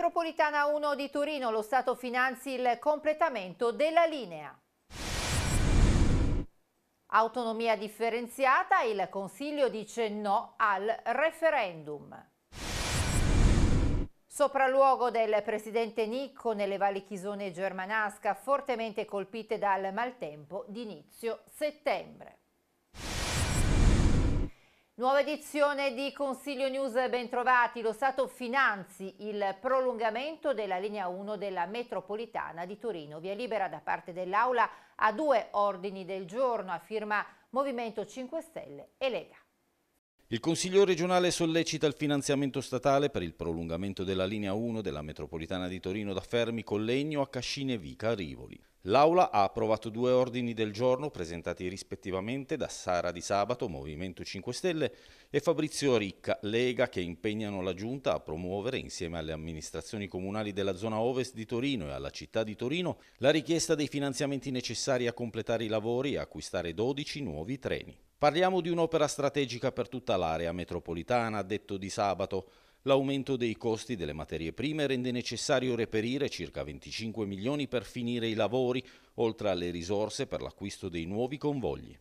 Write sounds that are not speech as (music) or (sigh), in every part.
metropolitana 1 di Torino lo Stato finanzi il completamento della linea. Autonomia differenziata, il Consiglio dice no al referendum. Sopralluogo del presidente Nicco nelle valli Chisone e Germanasca, fortemente colpite dal maltempo d'inizio settembre. Nuova edizione di Consiglio News, bentrovati. Lo Stato finanzi il prolungamento della linea 1 della metropolitana di Torino. Via libera da parte dell'Aula a due ordini del giorno a firma Movimento 5 Stelle e Lega. Il Consiglio regionale sollecita il finanziamento statale per il prolungamento della linea 1 della metropolitana di Torino da Fermi con legno a Cascine Vica Rivoli. L'Aula ha approvato due ordini del giorno presentati rispettivamente da Sara Di Sabato, Movimento 5 Stelle, e Fabrizio Ricca, Lega, che impegnano la Giunta a promuovere insieme alle amministrazioni comunali della zona ovest di Torino e alla città di Torino la richiesta dei finanziamenti necessari a completare i lavori e acquistare 12 nuovi treni. Parliamo di un'opera strategica per tutta l'area metropolitana, ha detto di sabato. L'aumento dei costi delle materie prime rende necessario reperire circa 25 milioni per finire i lavori, oltre alle risorse per l'acquisto dei nuovi convogli.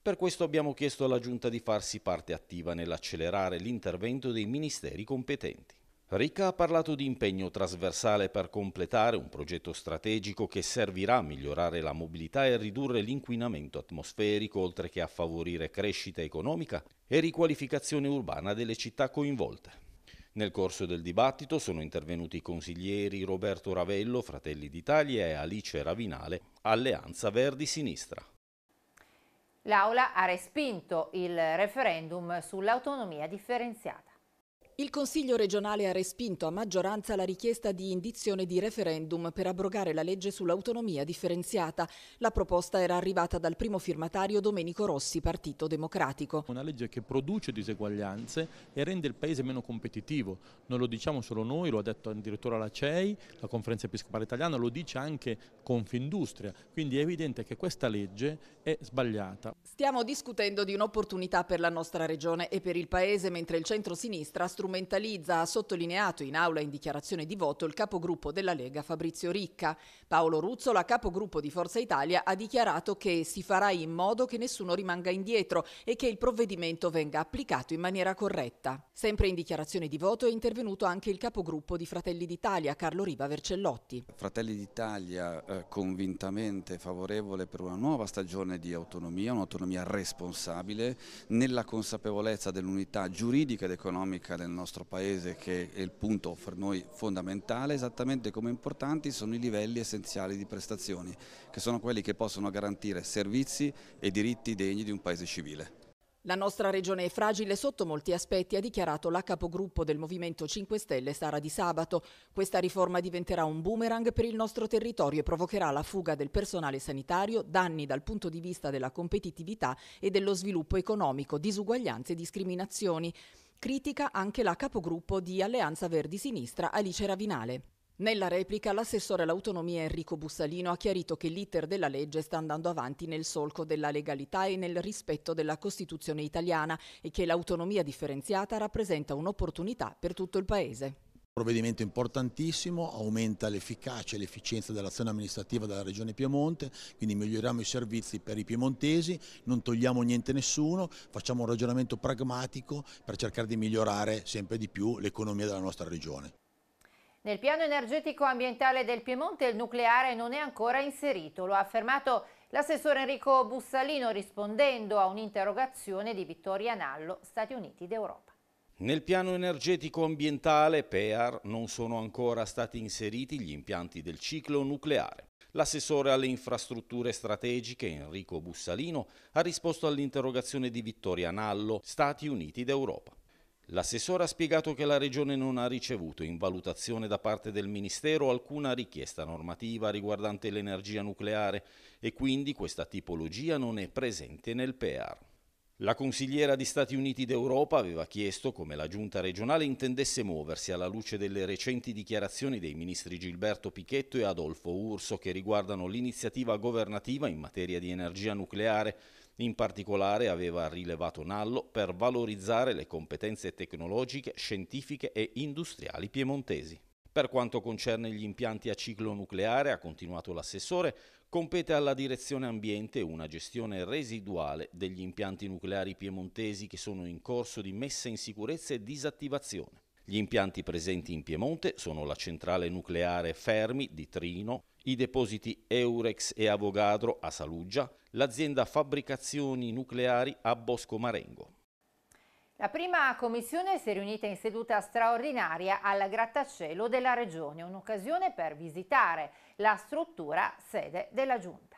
Per questo abbiamo chiesto alla Giunta di farsi parte attiva nell'accelerare l'intervento dei ministeri competenti. Ricca ha parlato di impegno trasversale per completare un progetto strategico che servirà a migliorare la mobilità e ridurre l'inquinamento atmosferico, oltre che a favorire crescita economica e riqualificazione urbana delle città coinvolte. Nel corso del dibattito sono intervenuti i consiglieri Roberto Ravello, Fratelli d'Italia, e Alice Ravinale, Alleanza Verdi Sinistra. L'Aula ha respinto il referendum sull'autonomia differenziata. Il Consiglio regionale ha respinto a maggioranza la richiesta di indizione di referendum per abrogare la legge sull'autonomia differenziata. La proposta era arrivata dal primo firmatario Domenico Rossi, Partito Democratico. Una legge che produce diseguaglianze e rende il Paese meno competitivo. Non lo diciamo solo noi, lo ha detto addirittura la CEI, la Conferenza Episcopale Italiana, lo dice anche Confindustria. Quindi è evidente che questa legge è sbagliata. Stiamo discutendo di un'opportunità per la nostra regione e per il Paese, mentre il centro-sinistra strumenta strumentalizza ha sottolineato in aula in dichiarazione di voto il capogruppo della Lega Fabrizio Ricca. Paolo Ruzzola, capogruppo di Forza Italia, ha dichiarato che si farà in modo che nessuno rimanga indietro e che il provvedimento venga applicato in maniera corretta. Sempre in dichiarazione di voto è intervenuto anche il capogruppo di Fratelli d'Italia, Carlo Riva Vercellotti. Fratelli d'Italia eh, convintamente favorevole per una nuova stagione di autonomia, un'autonomia responsabile, nella consapevolezza dell'unità giuridica ed economica del nostro nostro paese che è il punto per noi fondamentale, esattamente come importanti sono i livelli essenziali di prestazioni, che sono quelli che possono garantire servizi e diritti degni di un paese civile. La nostra regione è fragile sotto molti aspetti, ha dichiarato la capogruppo del Movimento 5 Stelle Sara Di Sabato. Questa riforma diventerà un boomerang per il nostro territorio e provocherà la fuga del personale sanitario, danni dal punto di vista della competitività e dello sviluppo economico, disuguaglianze e discriminazioni. Critica anche la capogruppo di Alleanza Verdi Sinistra Alice Ravinale. Nella replica l'assessore all'autonomia Enrico Bussalino ha chiarito che l'iter della legge sta andando avanti nel solco della legalità e nel rispetto della Costituzione italiana e che l'autonomia differenziata rappresenta un'opportunità per tutto il Paese provvedimento importantissimo, aumenta l'efficacia e l'efficienza dell'azione amministrativa della Regione Piemonte, quindi miglioriamo i servizi per i piemontesi, non togliamo niente a nessuno, facciamo un ragionamento pragmatico per cercare di migliorare sempre di più l'economia della nostra Regione. Nel piano energetico ambientale del Piemonte il nucleare non è ancora inserito, lo ha affermato l'assessore Enrico Bussalino rispondendo a un'interrogazione di Vittoria Nallo, Stati Uniti d'Europa. Nel piano energetico ambientale PEAR non sono ancora stati inseriti gli impianti del ciclo nucleare. L'assessore alle infrastrutture strategiche Enrico Bussalino ha risposto all'interrogazione di Vittoria Nallo, Stati Uniti d'Europa. L'assessore ha spiegato che la Regione non ha ricevuto in valutazione da parte del Ministero alcuna richiesta normativa riguardante l'energia nucleare e quindi questa tipologia non è presente nel PEAR. La consigliera di Stati Uniti d'Europa aveva chiesto come la giunta regionale intendesse muoversi alla luce delle recenti dichiarazioni dei ministri Gilberto Pichetto e Adolfo Urso che riguardano l'iniziativa governativa in materia di energia nucleare. In particolare aveva rilevato Nallo per valorizzare le competenze tecnologiche, scientifiche e industriali piemontesi. Per quanto concerne gli impianti a ciclo nucleare, ha continuato l'assessore, Compete alla Direzione Ambiente una gestione residuale degli impianti nucleari piemontesi che sono in corso di messa in sicurezza e disattivazione. Gli impianti presenti in Piemonte sono la centrale nucleare Fermi di Trino, i depositi Eurex e Avogadro a Saluggia, l'azienda Fabbricazioni Nucleari a Bosco Marengo. La prima commissione si è riunita in seduta straordinaria al grattacielo della Regione, un'occasione per visitare la struttura sede della Giunta.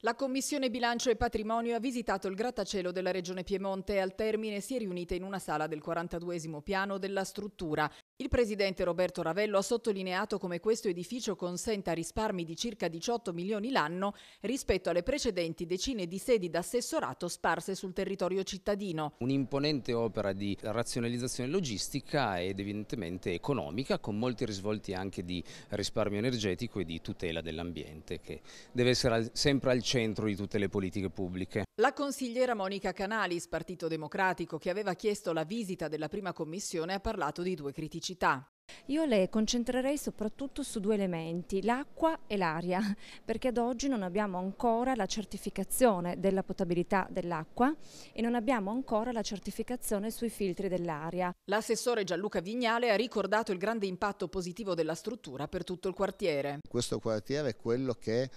La Commissione Bilancio e Patrimonio ha visitato il grattacielo della Regione Piemonte e al termine si è riunita in una sala del 42 piano della struttura il presidente Roberto Ravello ha sottolineato come questo edificio consenta risparmi di circa 18 milioni l'anno rispetto alle precedenti decine di sedi d'assessorato sparse sul territorio cittadino. Un'imponente opera di razionalizzazione logistica ed evidentemente economica con molti risvolti anche di risparmio energetico e di tutela dell'ambiente che deve essere sempre al centro di tutte le politiche pubbliche. La consigliera Monica Canalis, Partito Democratico, che aveva chiesto la visita della prima commissione, ha parlato di due criticità criticità. Io le concentrerei soprattutto su due elementi, l'acqua e l'aria, (laughs) perché ad oggi non abbiamo ancora la certificazione della potabilità dell'acqua e non abbiamo ancora la certificazione sui filtri dell'aria. L'assessore Gianluca Vignale ha ricordato il grande impatto positivo della struttura per tutto il quartiere. Questo quartiere è quello che eh,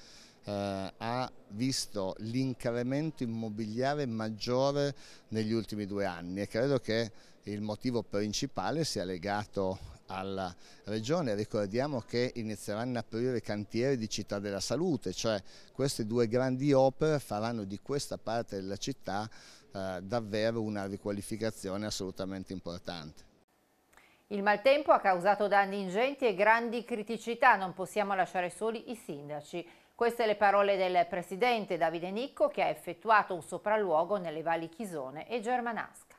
ha visto l'incremento immobiliare maggiore negli ultimi due anni e credo che il motivo principale sia legato alla Regione. Ricordiamo che inizieranno a aprire i cantieri di Città della Salute, cioè queste due grandi opere faranno di questa parte della città eh, davvero una riqualificazione assolutamente importante. Il maltempo ha causato danni ingenti e grandi criticità, non possiamo lasciare soli i sindaci. Queste le parole del presidente Davide Nicco che ha effettuato un sopralluogo nelle valli Chisone e Germanasca.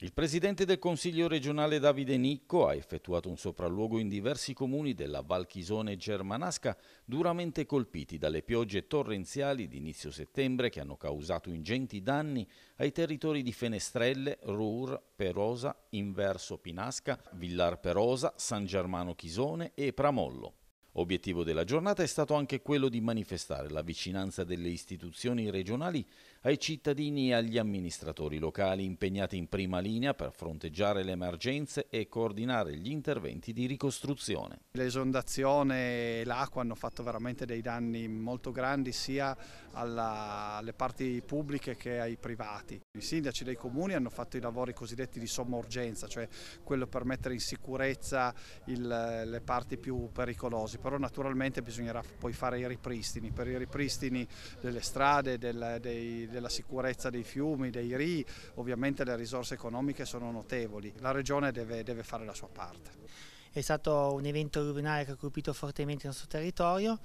Il presidente del Consiglio regionale Davide Nicco ha effettuato un sopralluogo in diversi comuni della Valchisone germanasca duramente colpiti dalle piogge torrenziali di inizio settembre che hanno causato ingenti danni ai territori di Fenestrelle, Ruhr, Perosa, Inverso Pinasca, Villar Perosa, San Germano Chisone e Pramollo. Obiettivo della giornata è stato anche quello di manifestare la vicinanza delle istituzioni regionali ai cittadini e agli amministratori locali impegnati in prima linea per fronteggiare le emergenze e coordinare gli interventi di ricostruzione. L'esondazione e l'acqua hanno fatto veramente dei danni molto grandi sia alla, alle parti pubbliche che ai privati. I sindaci dei comuni hanno fatto i lavori cosiddetti di somma urgenza, cioè quello per mettere in sicurezza il, le parti più pericolose, però naturalmente bisognerà poi fare i ripristini, per i ripristini delle strade, del, dei, della sicurezza dei fiumi, dei ri, ovviamente le risorse economiche sono notevoli, la regione deve, deve fare la sua parte. È stato un evento alluvionale che ha colpito fortemente il nostro territorio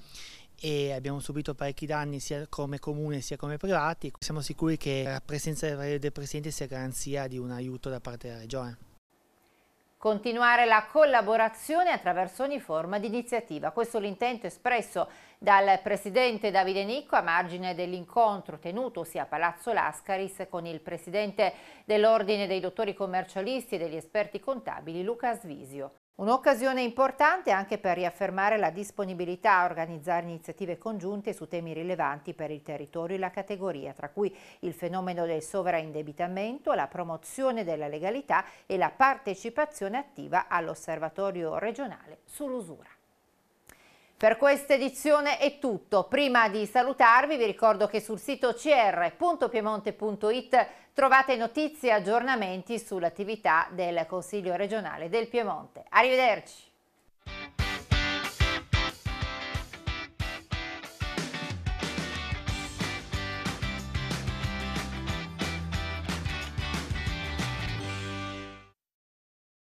e abbiamo subito parecchi danni sia come comune sia come privati. Siamo sicuri che la presenza del Presidente sia garanzia di un aiuto da parte della Regione continuare la collaborazione attraverso ogni forma di iniziativa. Questo l'intento espresso dal presidente Davide Nicco a margine dell'incontro tenutosi a Palazzo Lascaris con il presidente dell'Ordine dei Dottori Commercialisti e degli Esperti Contabili Luca Svisio. Un'occasione importante anche per riaffermare la disponibilità a organizzare iniziative congiunte su temi rilevanti per il territorio e la categoria, tra cui il fenomeno del sovraindebitamento, la promozione della legalità e la partecipazione attiva all'osservatorio regionale sull'usura. Per questa edizione è tutto. Prima di salutarvi vi ricordo che sul sito cr.piemonte.it Trovate notizie e aggiornamenti sull'attività del Consiglio regionale del Piemonte. Arrivederci!